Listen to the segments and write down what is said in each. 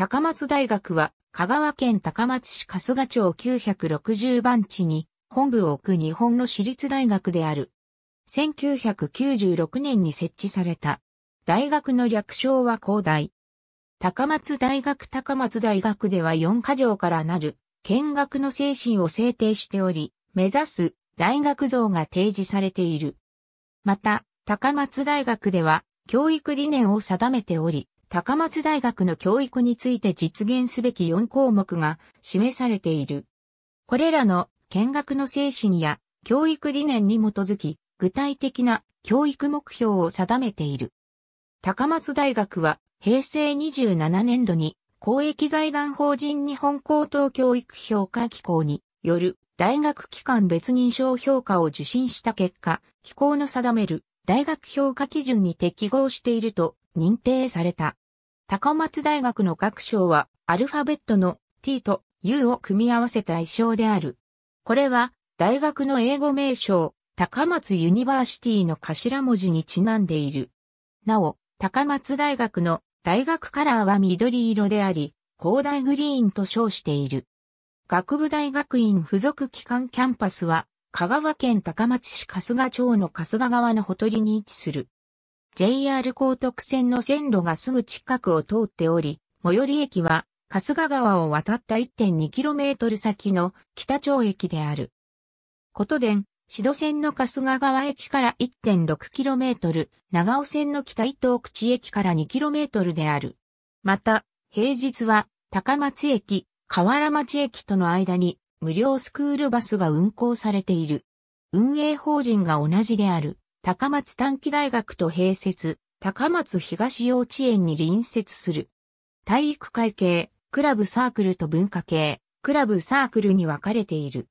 高松大学は、香川県高松市春日町960番地に、本部を置く日本の私立大学である。1996年に設置された。大学の略称は高大。高松大学高松大学では4カ条からなる、見学の精神を制定しており、目指す大学像が提示されている。また、高松大学では、教育理念を定めており、高松大学の教育について実現すべき4項目が示されている。これらの見学の精神や教育理念に基づき、具体的な教育目標を定めている。高松大学は平成27年度に公益財団法人日本高等教育評価機構による大学機関別認証評価を受診した結果、機構の定める大学評価基準に適合していると認定された。高松大学の学章は、アルファベットの t と u を組み合わせた愛称である。これは、大学の英語名称、高松ユニバーシティの頭文字にちなんでいる。なお、高松大学の大学カラーは緑色であり、広大グリーンと称している。学部大学院附属機関キャンパスは、香川県高松市春日町の春日川のほとりに位置する。JR 高徳線の線路がすぐ近くを通っており、最寄り駅は、春日川を渡った 1.2km 先の北町駅である。ことで、シ戸線の春日川駅から 1.6km、長尾線の北伊東口駅から 2km である。また、平日は高松駅、河原町駅との間に無料スクールバスが運行されている。運営法人が同じである。高松短期大学と併設、高松東幼稚園に隣接する。体育会系、クラブサークルと文化系、クラブサークルに分かれている。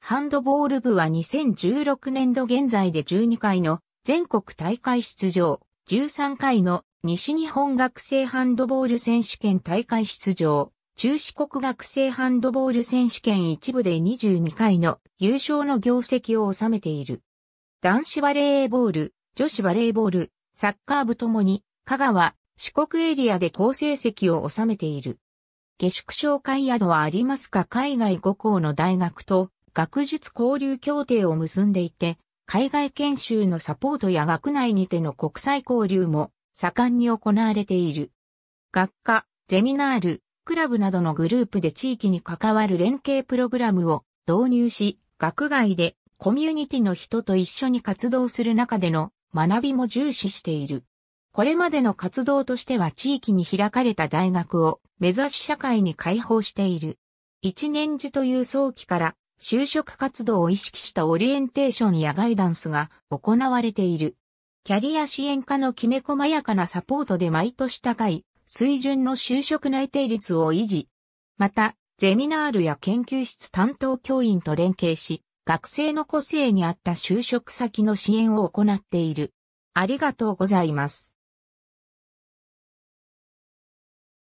ハンドボール部は2016年度現在で12回の全国大会出場、13回の西日本学生ハンドボール選手権大会出場、中四国学生ハンドボール選手権一部で22回の優勝の業績を収めている。男子バレーボール、女子バレーボール、サッカー部ともに、香川、四国エリアで好成績を収めている。下宿紹介宿はありますか海外5校の大学と学術交流協定を結んでいて、海外研修のサポートや学内にての国際交流も盛んに行われている。学科、ゼミナール、クラブなどのグループで地域に関わる連携プログラムを導入し、学外でコミュニティの人と一緒に活動する中での学びも重視している。これまでの活動としては地域に開かれた大学を目指し社会に開放している。一年次という早期から就職活動を意識したオリエンテーションやガイダンスが行われている。キャリア支援課のきめ細やかなサポートで毎年高い水準の就職内定率を維持。また、ゼミナールや研究室担当教員と連携し、学生の個性に合った就職先の支援を行っている。ありがとうございます。